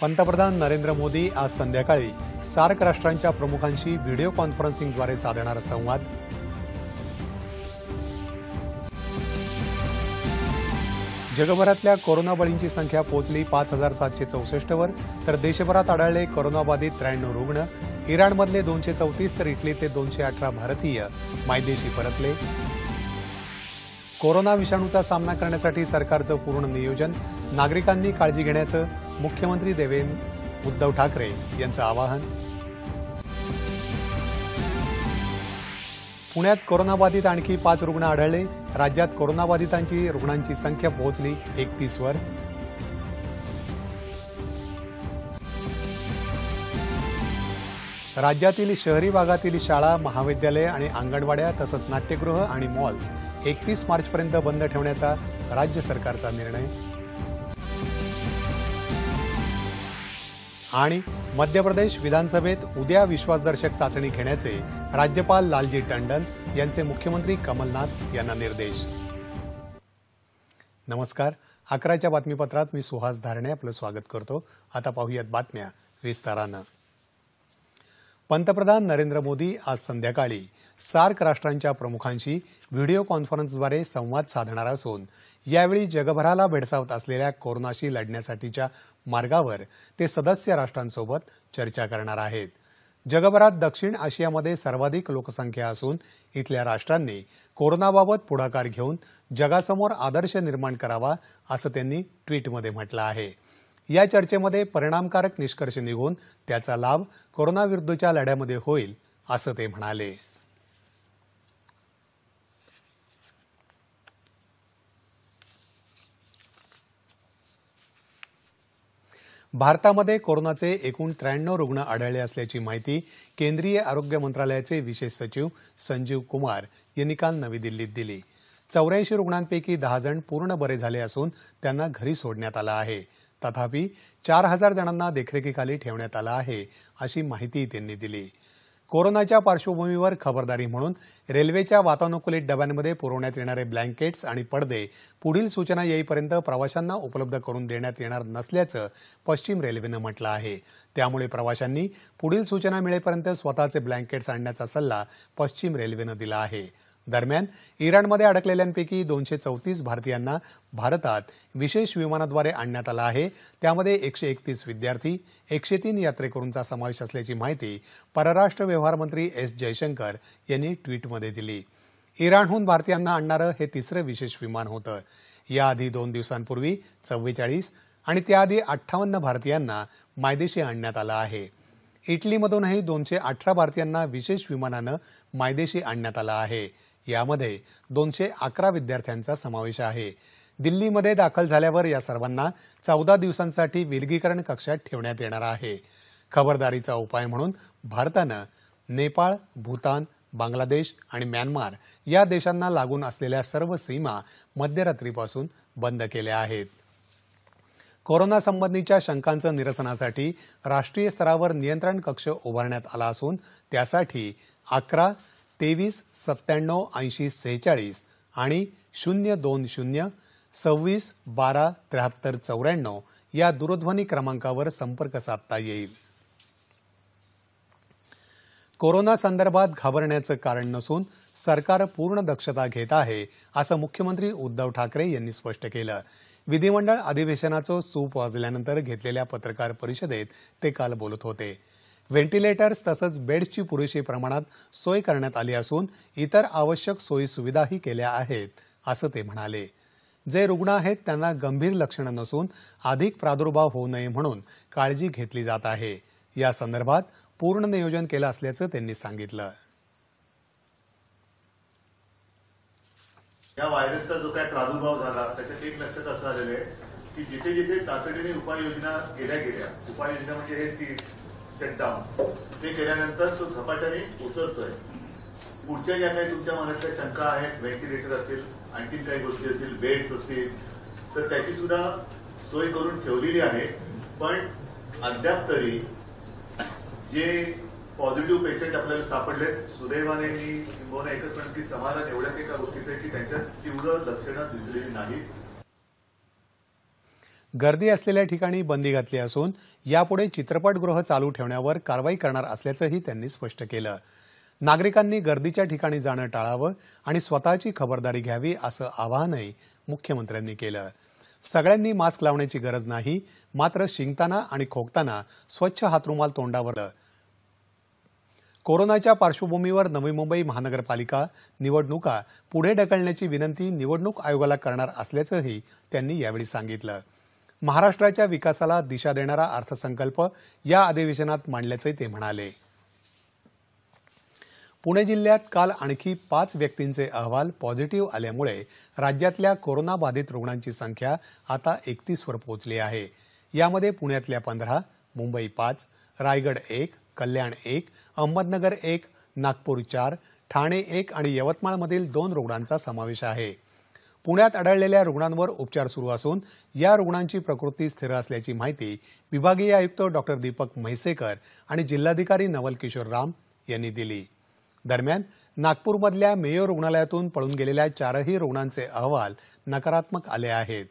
पंतप्रधान नरेंद्र मोदी आज संध्याकाळी सार्क राष्ट्रांच्या प्रमुखांशी व्हिडिओ कॉन्फरन्सिंगद्वारे साधणार संवाद जगभरातल्या कोरोना बळींची संख्या पोहोचली पाच हजार सातशे चौसष्टवर तर देशभरात आढळले कोरोनाबाधित त्र्याण्णव रुग्ण इराणमधले दोनशे चौतीस तर इटलीचे दोनशे अठरा भारतीय मायदेशी परतले कोरोना विषाणूचा सामना करण्यासाठी सरकारचं पूर्ण नियोजन नागरिकांनी काळजी घेण्याचं मुख्यमंत्री देवेंद्र उद्धव ठाकरे यांचं आवाहन पुण्यात कोरोनाबाधित आणखी पाच रुग्ण आढळले राज्यात कोरोनाबाधितांची रुग्णांची संख्या पोहोचली वर राज्यातील शहरी भागातील शाळा महाविद्यालय आणि अंगणवाड्या तसंच नाट्यगृह आणि मॉल्स एकतीस मार्चपर्यंत बंद ठेवण्याचा राज्य सरकारचा निर्णय आणि मध्य प्रदेश विधानसभेत उद्या विश्वासदर्शक चाचणी घेण्याचे राज्यपाल लालजी टंडन यांचे मुख्यमंत्री कमलनाथ यांना निर्देश नमस्कार अकराच्या बातमीपत्रात मी सुहास धारणे आपलं स्वागत करतो आता पाहूयात बातम्या विस्तारानं पंतप्रधान नरेंद्र मोदी आज संध्याकाळी सार्क राष्ट्रांच्या प्रमुखांशी व्हिडिओ कॉन्फरन्सद्वारे संवाद साधणार असून यावेळी जगभराला भेडसावत असलेल्या कोरोनाशी लढण्यासाठीच्या मार्गावर ते सदस्य राष्ट्रांसोबत चर्चा करणार आहेत जगभरात दक्षिण आशियामध्ये सर्वाधिक लोकसंख्या असून इथल्या राष्ट्रांनी कोरोनाबाबत पुढाकार घेऊन जगासमोर आदर्श निर्माण करावा असं त्यांनी ट्विटमध्ये म्हटलं आहे या चर्चेमध्ये परिणामकारक निष्कर्ष निघून त्याचा लाभ कोरोनाविरुद्धच्या लढ्यामध्ये होईल असं ते म्हणाले भारतामध्ये कोरोनाचे एकूण त्र्याण्णव रुग्ण आढळले असल्याची माहिती केंद्रीय आरोग्य मंत्रालयाचे विशेष सचिव संजीव कुमार यांनी काल नवी दिल्लीत दिली चौऱ्याऐंशी रुग्णांपैकी दहा जण पूर्ण बरे झाले असून त्यांना घरी सोडण्यात आलं आहे तथापि चार हजार जणांना देखरेखीखाली ठेवण्यात आलं आहे अशी माहिती त्यांनी दिली कोरोनाच्या पार्श्वभूमीवर खबरदारी म्हणून रेल्वेच्या वातानुकूलित डब्यांमध्ये पुरवण्यात येणारे ब्लँकेट्स आणि पडदे पुढील सूचना येईपर्यंत प्रवाशांना उपलब्ध करून देण्यात येणार नसल्याचं पश्चिम रेल्वेनं म्हटलं आहे त्यामुळे प्रवाशांनी पुढील सूचना मिळेपर्यंत स्वतःचे ब्लँकेट्स आणण्याचा सल्ला पश्चिम रेल्वेनं दिला आहे दरम्यान इराणमध्ये अडकलेल्यांपैकी दोनशे चौतीस भारतीयांना भारतात विशेष विमानाद्वारे आणण्यात आलं आहे त्यामध्ये एकशे एकतीस विद्यार्थी एकशे तीन यात्रेकरूंचा समावेश असल्याची माहिती परराष्ट्र व्यवहार मंत्री एस जयशंकर यांनी ट्विटमध्ये दिली इराणहून भारतीयांना आणणारं हे तिसरं विशेष विमान होतं याआधी दोन दिवसांपूर्वी चव्वेचाळीस आणि त्याआधी अठ्ठावन्न भारतीयांना मायदेशी आणण्यात आलं आहे इटलीमधूनही दोनशे अठरा भारतीयांना विशेष विमानानं मायदेशी आणण्यात आलं आहे यामध्ये दोनशे अकरा विद्यार्थ्यांचा समावेश आहे दिल्लीमध्ये दाखल झाल्यावर या सर्वांना चौदा दिवसांसाठी विलगीकरण कक्षात ठेवण्यात येणार आहे खबरदारीचा उपाय म्हणून भारतानं नेपाळ भूतान बांगलादेश आणि म्यानमार या देशांना लागून असलेल्या सर्व सीमा मध्यरात्रीपासून बंद केल्या आहेत कोरोना संबंधीच्या शंकांचं निरसनासाठी राष्ट्रीय स्तरावर नियंत्रण कक्ष उभारण्यात आला असून त्यासाठी अकरा तेवीस सत्त्याण्णव ऐंशी सेहेचाळीस आणि शून्य दोन शून्य सव्वीस बारा त्र्याहत्तर चौऱ्याण्णव या दूरध्वनी क्रमांकावर संपर्क साधता येईल कोरोना संदर्भात घाबरण्याचं कारण नसून सरकार पूर्ण दक्षता घेत आहे असं मुख्यमंत्री उद्धव ठाकरे यांनी स्पष्ट केलं विधिमंडळ अधिवेशनाचं सूप वाजल्यानंतर घेतलेल्या पत्रकार परिषदेत ते काल बोलत होते व्हेंटिलेटर्स तसंच बेड्सची पुरेशी प्रमाणात सोय करण्यात आली असून इतर आवश्यक सोयी सुविधाही केल्या आहेत असं ते म्हणाले जे रुग्ण आहेत त्यांना गंभीर लक्षणं नसून अधिक प्रादुर्भाव होऊ नये म्हणून काळजी घेतली जात आहे या संदर्भात पूर्ण नियोजन केलं असल्याचं त्यांनी सांगितलं या व्हायरसचा जो काही प्रादुर्भाव झाला त्याच्यात एक लक्षात असं आलेलं आहे की जिथे जिथे तातडीने उपाययोजना केल्या गेल्या उपाययोजना म्हणजे हेच की शटडाऊन ते केल्यानंतर तो झपाट्याने उसरतोय पुढच्या ज्या काही तुमच्या मनातल्या शंका आहेत व्हेंटिलेटर असेल आणखी काही गोष्टी असतील बेड्स असतील तर त्याची सुद्धा सोय करून ठेवलेली आहे पण अद्याप तरी जे पॉझिटिव्ह पेशंट आपल्याला सापडलेत सुदैवाने मी किंबहुना एकच पण की समाजात एवढ्याच एका गोष्टीचं आहे की त्यांच्यात तीव्र लक्षणं दिसलेली नाहीत गर्दी असलेल्या ठिकाणी बंदी घातली असून यापुढे चित्रपटगृह चालू ठेवण्यावर कारवाई करणार असल्याचंही त्यांनी स्पष्ट केलं नागरिकांनी गर्दीच्या ठिकाणी जाणं टाळावं आणि स्वतःची खबरदारी घ्यावी असं आवाहनही मुख्यमंत्र्यांनी केलं सगळ्यांनी मास्क लावण्याची गरज नाही मात्र शिंकताना आणि खोकताना स्वच्छ हातरुमाल तोंडावर कोरोनाच्या पार्श्वभूमीवर नवी मुंबई महानगरपालिका निवडणुका पुढे ढकलण्याची विनंती निवडणूक आयोगाला करणार असल्याचंही त्यांनी यावेळी सांगितलं महाराष्ट्राच्या विकासाला दिशा देणारा अर्थसंकल्प या अधिवेशनात मांडल्याचे ते म्हणाले पुणे जिल्ह्यात काल आणखी पाच व्यक्तींचे अहवाल पॉझिटिव्ह आल्यामुळे राज्यातल्या कोरोनाबाधित रुग्णांची संख्या आता एकतीसवर पोहोचली आहे यामध्ये पुण्यातल्या पंधरा मुंबई पाच रायगड एक कल्याण एक अहमदनगर एक नागपूर चार ठाणे एक आणि यवतमाळमधील दोन रुग्णांचा समावेश आहे पुण्यात आढळलेल्या रुग्णांवर उपचार सुरू असून या रुग्णांची प्रकृती स्थिर असल्याची माहिती विभागीय आयुक्त डॉक्टर दीपक म्हैसेकर आणि जिल्हाधिकारी नवल किशोर राम यांनी दिली दरम्यान नागपूरमधल्या मेयो रुग्णालयातून पळून गेलेल्या चारही रुग्णांचे अहवाल नकारात्मक आले आहेत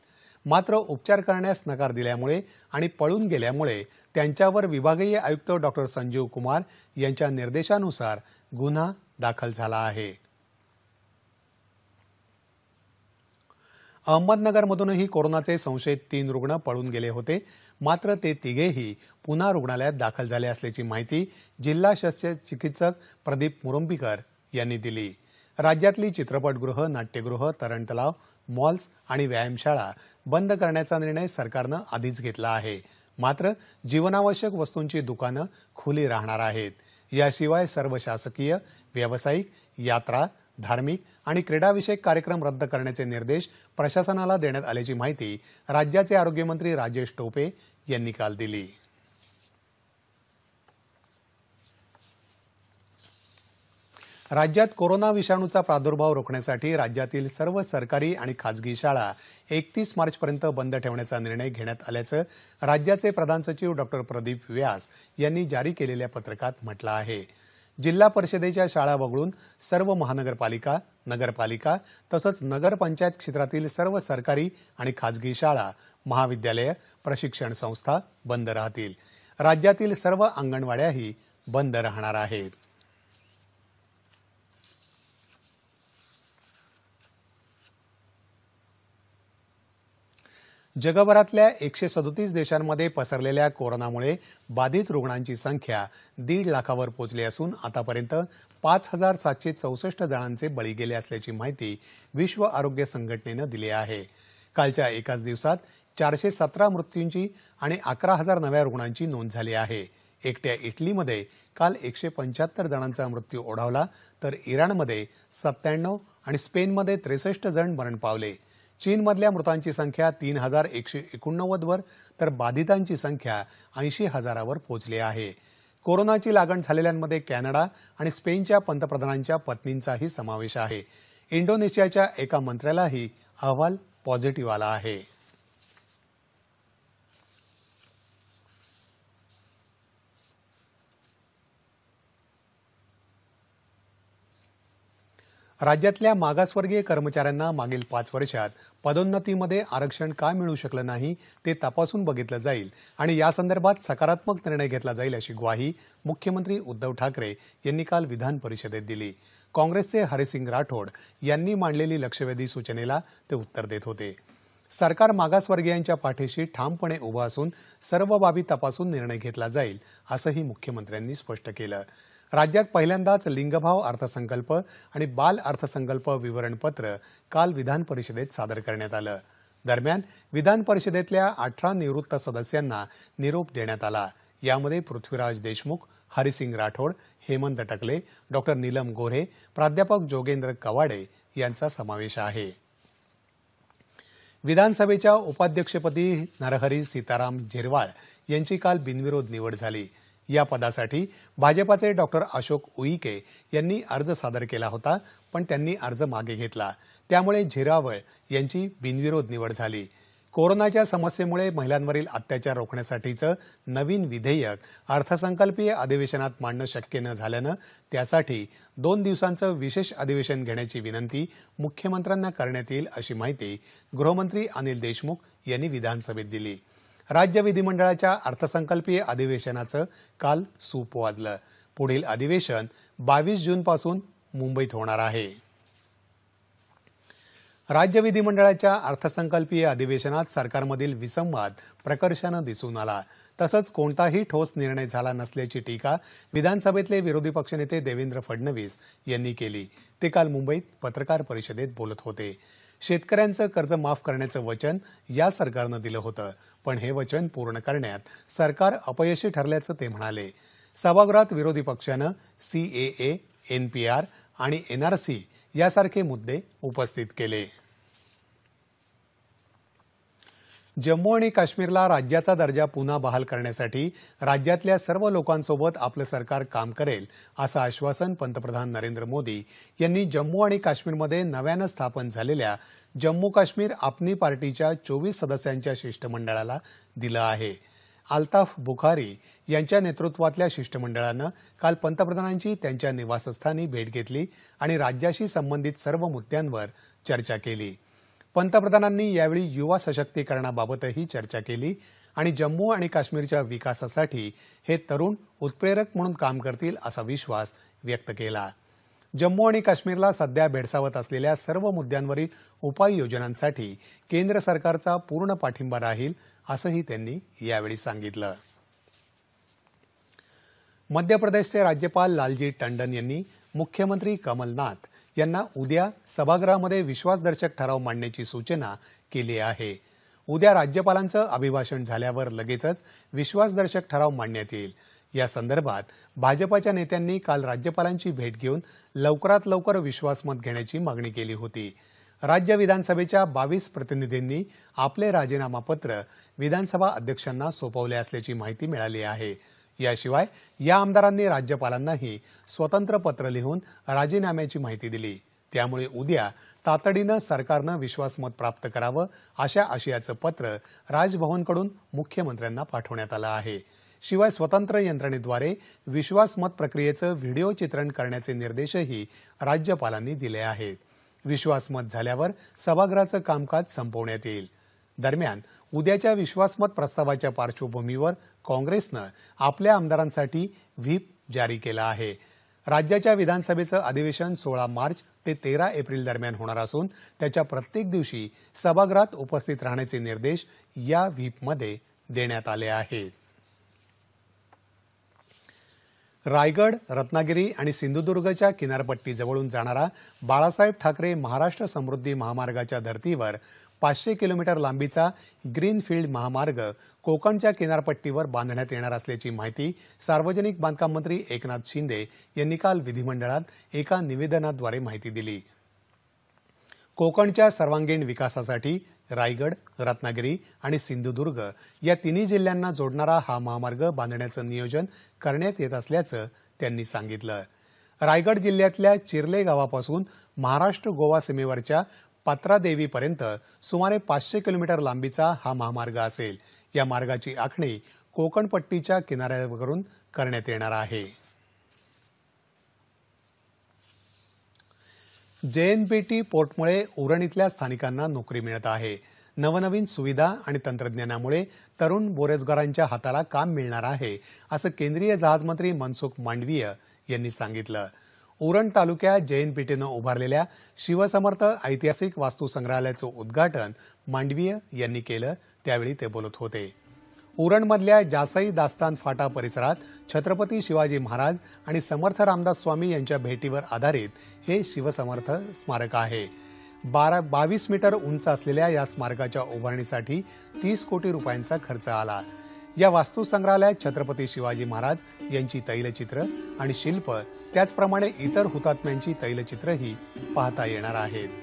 मात्र उपचार करण्यास नकार दिल्यामुळे आणि पळून गेल्यामुळे त्यांच्यावर विभागीय आयुक्त डॉक्टर संजीव कुमार यांच्या निर्देशानुसार गुन्हा दाखल झाला आहे अहमदनगरमधूनही कोरोनाचे संशयित तीन रुग्ण पळून गेले होते मात्र ते तिघेही पुन्हा रुग्णालयात दाखल झाले असल्याची माहिती जिल्हा शस्य चिकित्सक प्रदीप मुरंबीकर यांनी दिली राज्यातली चित्रपटगृह नाट्यगृह तरण तलाव मॉल्स आणि व्यायामशाळा बंद करण्याचा निर्णय सरकारनं आधीच घेतला आहे मात्र जीवनावश्यक वस्तूंची दुकानं खुली राहणार आहेत याशिवाय सर्व शासकीय व्यावसायिक यात्रा धार्मिक आणि क्रीडाविषयक कार्यक्रम रद्द करण्याचे निर्देश प्रशासनाला देण्यात आल्याची माहिती राज्याचे आरोग्यमंत्री राजेश टोपे यांनी काल दिली राज्यात कोरोना विषाणूचा प्रादुर्भाव रोखण्यासाठी राज्यातील सर्व सरकारी आणि खाजगी शाळा एकतीस मार्चपर्यंत बंद ठेवण्याचा निर्णय घेण्यात आल्याचं राज्याचे प्रधान सचिव डॉ प्रदीप व्यास यांनी जारी केलेल्या पत्रकात म्हटलं आहे जिल्हा परिषदेच्या शाळा वगळून सर्व महानगरपालिका नगरपालिका तसंच नगरपंचायत क्षेत्रातील सर्व सरकारी आणि खाजगी शाळा महाविद्यालय प्रशिक्षण संस्था बंद राहतील राज्यातील सर्व अंगणवाड्याही बंद राहणार आहेत जगभरातल्या एकशे सदोतीस देशांमध्ये पसरलेल्या कोरोनामुळे बाधित रुग्णांची संख्या दीड लाखावर पोचली असून आतापर्यंत पाच हजार सातशे चौसष्ट जणांचे बळी गेले असल्याची माहिती विश्व आरोग्य संघटनेनं दिली आहे कालच्या एकाच दिवसात चारशे सतरा मृत्यूंची आणि अकरा हजार नव्या रुग्णांची नोंद झाली आहे एकट्या इटलीमध्ये काल एकशे पंच्याहत्तर जणांचा मृत्यू ओढावला तर इराणमध्ये सत्त्याण्णव आणि स्पेनमध्ये त्रेसष्ट जण मरण पावले चीनमधल्या मृतांची संख्या तीन हजार एकशे एकोणनव्वदवर तर बाधितांची संख्या ऐंशी हजारावर पोहोचली आहे कोरोनाची लागण झालेल्यांमध्ये कॅनडा आणि स्पेनच्या पंतप्रधानांच्या पत्नींचाही समावेश आहे इंडोनेशियाच्या एका मंत्र्यालाही अहवाल पॉझिटिव्ह आला आहे राज्यातल्या मागासवर्गीय कर्मचाऱ्यांना मागील पाच वर्षात पदोन्नतीमध्ये आरक्षण का मिळू शकलं नाही ते तपासून बघितलं जाईल आणि यासंदर्भात सकारात्मक निर्णय घेतला जाईल अशी ग्वाही मुख्यमंत्री उद्धव ठाकरे यांनी काल विधान परिषदेत दिली काँग्रेसचे हरिसिंग राठोड यांनी मांडलेली लक्षवेधी सूचनेला ते उत्तर देत होते सरकार मागासवर्गीयांच्या पाठीशी ठामपणे उभं असून सर्व बाबी तपासून निर्णय घेतला जाईल असंही मुख्यमंत्र्यांनी स्पष्ट केलं राज्यात पहिल्यांदाच लिंगभाव अर्थसंकल्प आणि बाल अर्थसंकल्प विवरणपत्र काल विधान परिषदेत सादर करण्यात आलं दरम्यान विधान परिषदेतल्या अठरा निवृत्त सदस्यांना निरोप देण्यात आला यामध्ये पृथ्वीराज देशमुख हरिसिंग राठोड हेमंत टकले डॉक्टर नीलम गोरे प्राध्यापक जोगेंद्र कवाडे यांचा समावेश आहे विधानसभेच्या उपाध्यक्षपदी नरहरी सीताराम झिरवाळ यांची काल बिनविरोध निवड झाली या पदासाठी भाजपाचे डॉक्टर अशोक उईके यांनी अर्ज सादर केला होता पण त्यांनी अर्ज मागे घेतला त्यामुळे झिरावळ यांची बिनविरोध निवड झाली कोरोनाच्या समस्येमुळे महिलांवरील अत्याचार रोखण्यासाठीचं नवीन विधेयक अर्थसंकल्पीय अधिवेशनात मांडणं शक्य न झाल्यानं त्यासाठी दोन दिवसांचं विशेष अधिवेशन घेण्याची विनंती मुख्यमंत्र्यांना करण्यात येईल अशी माहिती गृहमंत्री अनिल देशमुख यांनी विधानसभेत दिली राज्य विधिमंडळाच्या अर्थसंकल्पीय अधिवेशनाचं काल सूप वाजलं पुढील अधिवेशन बावीस जूनपासून मुंबईत होणार आहे राज्य विधिमंडळाच्या अर्थसंकल्पीय अधिवेशनात सरकारमधील विसंवाद प्रकर्षानं दिसून आला तसंच कोणताही ठोस निर्णय झाला नसल्याची टीका विधानसभेतले विरोधी पक्षनेते देवेंद्र फडणवीस यांनी केली ते काल मुंबईत पत्रकार परिषदेत बोलत होते शेतकऱ्यांचं कर्ज माफ करण्याचं वचन या सरकारनं दिलं होतं पण हे वचन पूर्ण करण्यात सरकार अपयशी ठरल्याचं ते म्हणाले सभागृहात विरोधी पक्षानं सीएए एनपीआर आणि एनआरसी यासारखे मुद्दे उपस्थित केले जम्मू आणि काश्मीरला राज्याचा दर्जा पुन्हा बहाल करण्यासाठी राज्यातल्या सर्व लोकांसोबत आपलं सरकार काम करेल असं आश्वासन पंतप्रधान नरेंद्र मोदी यांनी जम्मू आणि काश्मीरमध्ये नव्यानं स्थापन झालेल्या जम्मू काश्मीर आपनी पार्टीच्या चोवीस सदस्यांच्या शिष्टमंडळाला दिलं आहे अल्ताफ बुखारी यांच्या नेतृत्वातल्या शिष्टमंडळानं काल पंतप्रधानांची त्यांच्या निवासस्थानी भेट घेतली आणि राज्याशी संबंधित सर्व मुद्द्यांवर चर्चा केली पंतप्रधानांनी यावेळी युवा सशक्तीकरणाबाबतही चर्चा केली आणि जम्मू आणि काश्मीरच्या विकासासाठी हे तरुण उत्प्रेरक म्हणून काम करतील असा विश्वास व्यक्त केला जम्मू आणि काश्मीरला सध्या भेडसावत असलेल्या सर्व मुद्द्यांवरील उपाययोजनांसाठी केंद्र सरकारचा पूर्ण पाठिंबा राहील असंही त्यांनी यावेळी सांगितलं मध्य प्रदेशचे राज्यपाल लालजी टंडन यांनी मुख्यमंत्री कमलनाथ यांना उद्या सभागृहामध्ये विश्वासदर्शक ठराव मांडण्याची सूचना केली आहे उद्या राज्यपालांचं अभिभाषण झाल्यावर लगेचच विश्वासदर्शक ठराव मांडण्यात येईल या संदर्भात भाजपाच्या नेत्यांनी काल राज्यपालांची भेट घेऊन लवकरात लवकर विश्वासमत घेण्याची मागणी केली होती राज्य विधानसभेच्या बावीस प्रतिनिधींनी आपले राजीनामापत्र विधानसभा अध्यक्षांना सोपवले असल्याची माहिती मिळाली आहे याशिवाय या आमदारांनी राज्यपालांनाही स्वतंत्र पत्र लिहून राजीनाम्याची माहिती दिली त्यामुळे उद्या तातडीनं सरकारनं विश्वासमत प्राप्त करावं अशा आशयाचं पत्र राजभवनकडून मुख्यमंत्र्यांना पाठवण्यात आलं आहे शिवाय स्वतंत्र यंत्रणेद्वारे विश्वासमत प्रक्रियेचं व्हिडिओ चित्रण करण्याचे निर्देशही राज्यपालांनी दिले आहेत विश्वासमत झाल्यावर सभागृहाचं कामकाज संपवण्यात येईल दरम्यान उद्याच्या विश्वासमत प्रस्तावाच्या पार्श्वभूमीवर काँग्रेसनं आपल्या आमदारांसाठी व्हीप जारी केला आहे राज्याच्या विधानसभेचं अधिवेशन सोळा मार्च ते तेरा एप्रिल दरम्यान होणार असून त्याच्या प्रत्येक दिवशी सभागृहात उपस्थित राहण्याचे निर्देश या व्हीपमध्ये देण्यात आले आहेत रायगड रत्नागिरी आणि सिंधुदुर्गच्या किनारपट्टीजवळून जाणारा बाळासाहेब ठाकरे महाराष्ट्र समृद्धी महामार्गाच्या धर्तीवर पाचशे किलोमीटर लांबीचा ग्रीनफील्ड महामार्ग कोकणच्या किनारपट्टीवर बांधण्यात येणार असल्याची माहिती सार्वजनिक बांधकाम मंत्री एकनाथ शिंदे यांनी काल विधिमंडळात एका निवेदनाद्वारे माहिती दिली कोकणच्या सर्वांगीण विकासासाठी रायगड रत्नागिरी आणि सिंधुदुर्ग या तिन्ही जिल्ह्यांना जोडणारा हा महामार्ग बांधण्याचं नियोजन करण्यात येत असल्याचं त्यांनी सांगितलं रायगड जिल्ह्यातल्या चिरले गावापासून महाराष्ट्र गोवा सीमेवरच्या पर्यंत सुमारे पाचशे किलोमीटर लांबीचा हा महामार्ग असेल या मार्गाची आखणी कोकणपट्टीच्या किनाऱ्यावरून करण्यात येणार आहे जेएनपीटी पोर्टमुळे उरण इथल्या स्थानिकांना नोकरी मिळत आहे नवनवीन सुविधा आणि तंत्रज्ञानामुळे तरुण बोरेजगारांच्या हाताला काम मिळणार आहे असं केंद्रीय जहाजमंत्री मनसुख मांडवीय यांनी सांगितलं उरण तालुक्यात जैनपेठेनं उभारलेल्या शिवसमर्थ ऐतिहासिक संग्रहालयाचं उद्घाटन मांडवीय यांनी केलं त्यावेळी ते बोलत होते उरणमधल्या जासई दास्तान फाटा परिसरात छत्रपती शिवाजी महाराज आणि समर्थ रामदास स्वामी यांच्या भेटीवर आधारित हे शिवसमर्थ स्मारक आहे बारा बावीस मीटर उंच असलेल्या या स्मारकाच्या उभारणीसाठी तीस कोटी रुपयांचा खर्च आला या वास्तुसंग्रहालयात छत्रपती शिवाजी महाराज यांची तैलचित्र आणि शिल्प त्याचप्रमाणे इतर हुतात्म्यांची तैलचित्रही पाहता येणार आहेत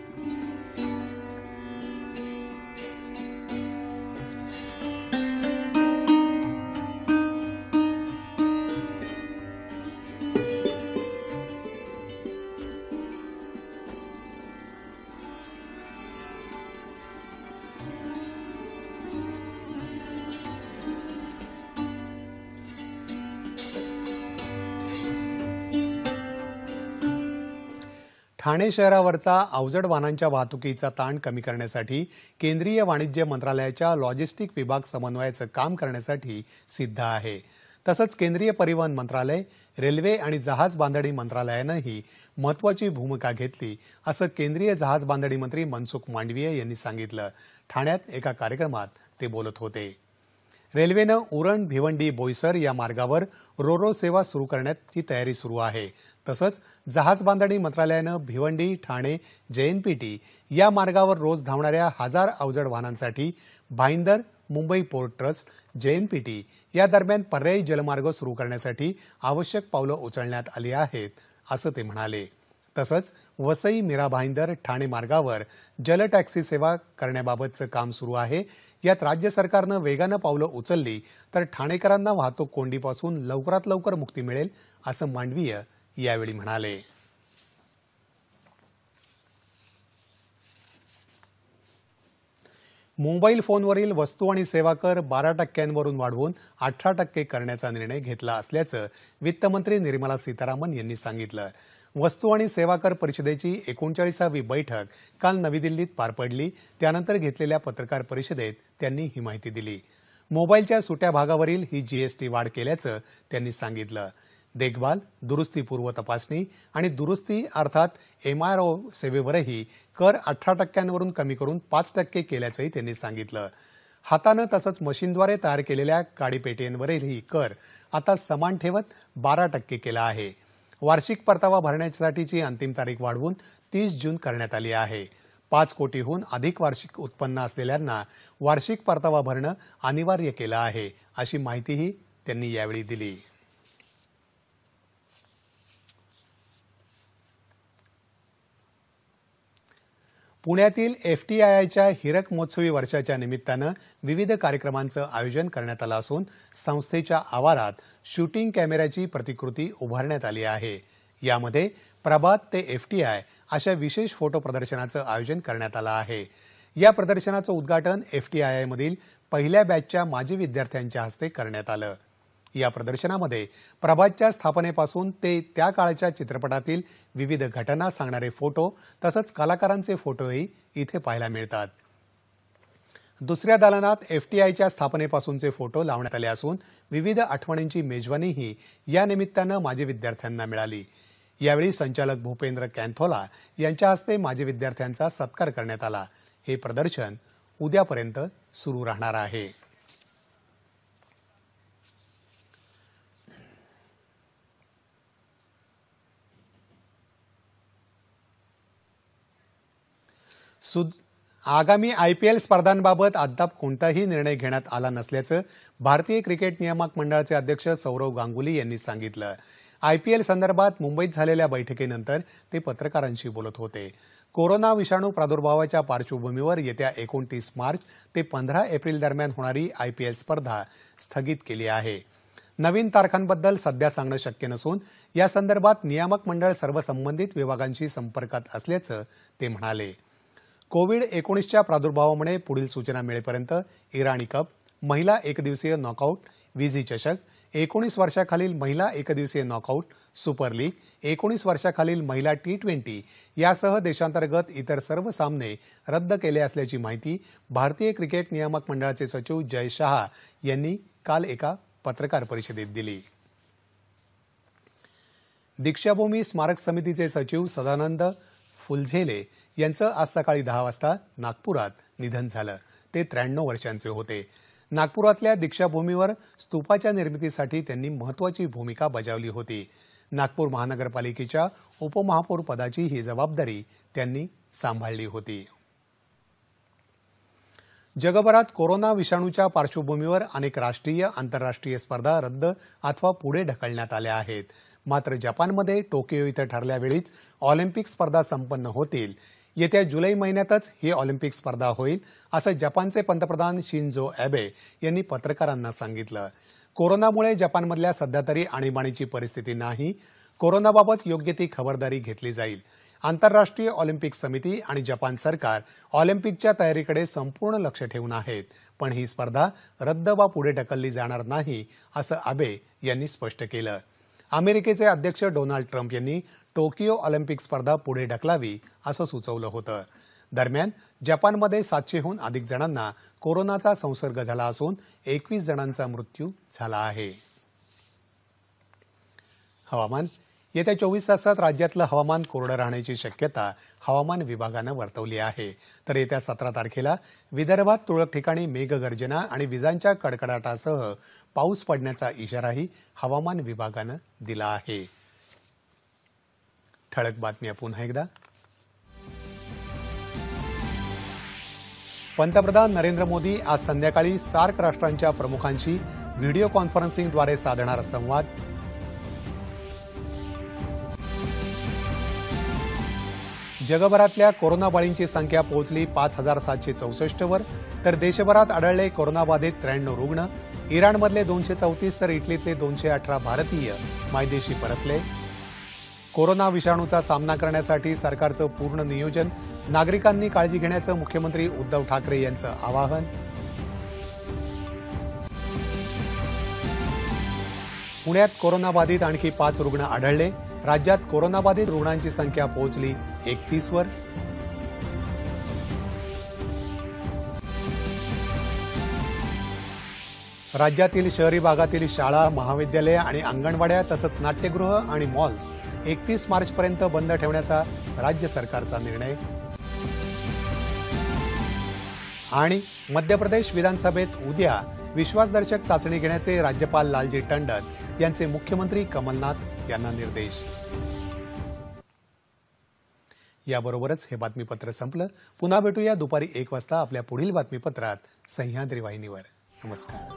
ठाणे शहरावरचा अवजड वाहनांच्या वाहतुकीचा ताण कमी करण्यासाठी केंद्रीय वाणिज्य मंत्रालयाच्या लॉजिस्टिक विभाग समन्वयाचं काम करण्यासाठी सिद्ध आहे तसंच केंद्रीय परिवहन मंत्रालय रेल्वे आणि जहाज बांधणी मंत्रालयानंही महत्वाची भूमिका घेतली असं केंद्रीय जहाज बांधणी मंत्री मनसुख मांडवीय यांनी सांगितलं ठाण्यात एका कार्यक्रमात ते बोलत होते रेल्वेनं उरण भिवंडी बोईसर या मार्गावर रोरो सेवा सुरू करण्याची तयारी सुरू आहे तसंच जहाज बांधणी मंत्रालयानं भिवंडी ठाणे जेएनपीटी या मार्गावर रोज धावणाऱ्या हजार अवजड वाहनांसाठी Bhayander Mumbai port trust JNPT या दरम्यान पर्यायी जलमार्ग सुरू करण्यासाठी आवश्यक पावलं उचलण्यात आली आहेत असं ते म्हणाले तसंच वसई मीरा भाईंदर ठाणे मार्गावर जल टॅक्सी सेवा करण्याबाबतचं काम सुरू आहे यात राज्य सरकारनं वेगानं पावलं उचलली तर ठाणेकरांना वाहतूक कोंडीपासून लवकरात लवकर मुक्ती मिळेल असं मांडवीय यावेळी म्हणाले मोबाईल फोनवरील वस्तू आणि सेवा कर बारा टक्क्यांवरून वाढवून अठरा टक्के करण्याचा निर्णय घेतला असल्याचं वित्तमंत्री निर्मला सीतारामन यांनी सांगितलं वस्तू आणि सेवा कर परिषदेची एकोणचाळीसावी बैठक काल नवी दिल्लीत पार पडली त्यानंतर घेतलेल्या पत्रकार परिषदेत त्यांनी ही माहिती दिली मोबाईलच्या सुट्या भागावरील ही जीएसटी वाढ केल्याचं त्यांनी सांगितलं देखभाल दुरुस्तीपूर्व तपासणी आणि दुरुस्ती अर्थात एम आर ओ सेवेवरही कर अठरा टक्क्यांवरून कमी करून पाच टक्के केल्याचंही त्यांनी सांगितलं हातानं तसंच मशीनद्वारे तयार केलेल्या काडीपेटींवरही कर आता समान ठेवत बारा टक्के केला आहे वार्षिक परतावा भरण्यासाठीची अंतिम तारीख वाढवून तीस जून करण्यात आली आहे पाच कोटीहून अधिक वार्षिक उत्पन्न असलेल्यांना वार्षिक परतावा भरणं अनिवार्य केलं आहे अशी माहितीही त्यांनी यावेळी दिली पुण्यातील एफ टी आय आयच्या हिरक महोत्सवी वर्षाच्या निमित्तानं विविध कार्यक्रमांचं आयोजन करण्यात आलं असून संस्थेच्या आवारात शूटिंग कॅमेऱ्याची प्रतिकृती उभारण्यात आली आहे यामध्ये प्रभात ते एफ टी आय अशा विशेष फोटो प्रदर्शनाचं आयोजन करण्यात आलं आहे या प्रदर्शनाचं उद्घाटन एफ टी आय आयमधील पहिल्या बॅचच्या माजी विद्यार्थ्यांच्या हस्ते करण्यात आलं या प्रदर्शनामध्ये प्रभातच्या स्थापनेपासून ते त्या काळाच्या चित्रपटातील विविध घटना सांगणारे फोटो तसंच कलाकारांचे फोटोही इथे पाहायला मिळतात दुसऱ्या दालनात एफटीआयच्या स्थापनेपासूनचे फोटो लावण्यात आले असून विविध आठवणींची मेजवानीही या निमित्तानं माजी विद्यार्थ्यांना मिळाली यावेळी संचालक भूपेंद्र कॅन्थोला यांच्या हस्ते माजी विद्यार्थ्यांचा सत्कार करण्यात आला हे प्रदर्शन उद्यापर्यंत सुरू राहणार आहे सुद आगामी आय पी एल स्पर्धांबाबत अद्याप कोणताही निर्णय घेण्यात आला नसल्याचं भारतीय क्रिकेट नियामक मंडळाचे अध्यक्ष सौरव गांगुली यांनी सांगितलं आय पी एल संदर्भात मुंबईत झालेल्या बैठकीनंतर ते पत्रकारांशी बोलत होते कोरोना विषाणू प्रादुर्भावाच्या पार्श्वभूमीवर येत्या एकोणतीस मार्च ते पंधरा एप्रिल दरम्यान होणारी आय पी एल स्पर्धा स्थगित केली आहे नवीन तारखांबद्दल सध्या सांगणं शक्य नसून या संदर्भात नियामक मंडळ सर्व संबंधित विभागांशी संपर्कात असल्याचं ते म्हणाले कोविड एकोणीसच्या प्रादुर्भावामुळे पुढील सूचना मिळेपर्यंत इराणी कप महिला एकदिवसीय नॉकआउट विजी चषक एकोणीस वर्षाखालील महिला एकदिवसीय नॉकआउट सुपर लीग एकोणीस वर्षाखालील महिला टी ट्वेंटी यासह देशांतर्गत इतर सर्व सामने रद्द केले असल्याची माहिती भारतीय क्रिकेट नियामक मंडळाचे सचिव जय शहा यांनी काल एका पत्रकार परिषदेत दिली दीक्षाभूमी स्मारक समितीचे सचिव सदानंद फुलझेले यांचं आज सकाळी दहा वाजता नागपुरात निधन झालं ते त्र्याण्णव वर्षांचे होते नागपुरातल्या दीक्षाभूमीवर स्तूपाच्या निर्मितीसाठी त्यांनी महत्वाची भूमिका बजावली होती नागपूर महानगरपालिकेच्या उपमहापौर पदाची ही जबाबदारी त्यांनी सांभाळली होती जगभरात कोरोना विषाणूच्या पार्श्वभूमीवर अनेक राष्ट्रीय आंतरराष्ट्रीय स्पर्धा रद्द अथवा पुढे ढकलण्यात आल्या आहेत मात्र जपानमध्ये टोकियो इथं ठरल्यावेळीच ऑलिम्पिक स्पर्धा संपन्न होतील येत्या जुलै महिन्यातच ही ऑलिम्पिक स्पर्धा होईल असं जपानचे पंतप्रधान शिंजो ॲबे यांनी पत्रकारांना सांगितलं कोरोनामुळे जपानमधल्या सध्या तरी आणीबाणीची परिस्थिती नाही कोरोनाबाबत योग्य ती खबरदारी घेतली जाईल आंतरराष्ट्रीय ऑलिम्पिक समिती आणि जपान सरकार ऑलिम्पिकच्या तयारीकडे संपूर्ण लक्ष ठेवून आहेत पण ही स्पर्धा रद्द वा पुढे ढकलली जाणार नाही असं आबे यांनी स्पष्ट केलं अमेरिकेचे अध्यक्ष डोनाल्ड ट्रम्प यांनी टोकियो ऑलिम्पिक स्पर्धा पुढे ढकलावी असं सुचवलं होतं दरम्यान जपानमध्ये सातशेहून अधिक जणांना कोरोनाचा संसर्ग झाला असून एकवीस जणांचा मृत्यू झाला आहे हवामान येत्या चोवीस तासात राज्यातलं हवामान कोरडं राहण्याची शक्यता हवामान विभागानं वर्तवली आहे तर येत्या सतरा तारखेला विदर्भात तुरळक ठिकाणी मेघगर्जना आणि विजांच्या कडकडाटासह पाऊस पडण्याचा इशाराही हवामान विभागानं दिला आहे ठळक बातम्या पुन्हा एकदा पंतप्रधान नरेंद्र मोदी आज संध्याकाळी सार्क राष्ट्रांच्या प्रमुखांशी व्हिडिओ कॉन्फरन्सिंगद्वारे साधणार संवाद जगभरातल्या कोरोनाबाळींची संख्या पोहोचली पाच हजार सातशे चौसष्टवर तर देशभरात आढळले कोरोनाबाधित त्र्याण्णव रुग्ण इराणमधले दोनशे चौतीस तर इटलीतले दोनशे अठरा भारतीय मायदेशी परतले कोरोना विषाणूचा सामना करण्यासाठी सरकारचं पूर्ण नियोजन नागरिकांनी काळजी घेण्याचं मुख्यमंत्री उद्धव ठाकरे यांचं आवाहन पुण्यात कोरोनाबाधित आणखी पाच रुग्ण आढळले राज्यात कोरोनाबाधित रुग्णांची संख्या पोहोचली एकतीसवर राज्यातील शहरी भागातील शाळा महाविद्यालये आणि अंगणवाड्या तसंच नाट्यगृह आणि मॉल्स एकतीस मार्चपर्यंत बंद ठेवण्याचा राज्य सरकारचा निर्णय आणि मध्य प्रदेश विधानसभेत उद्या विश्वासदर्शक चाचणी घेण्याचे राज्यपाल लालजी टंडन यांचे मुख्यमंत्री कमलनाथ यांना निर्देश याबरोबरच हे बातमीपत्र संपलं पुन्हा भेटूया दुपारी एक वाजता आपल्या पुढील बातमीपत्रात सह्याद्री वाहिनीवर नमस्कार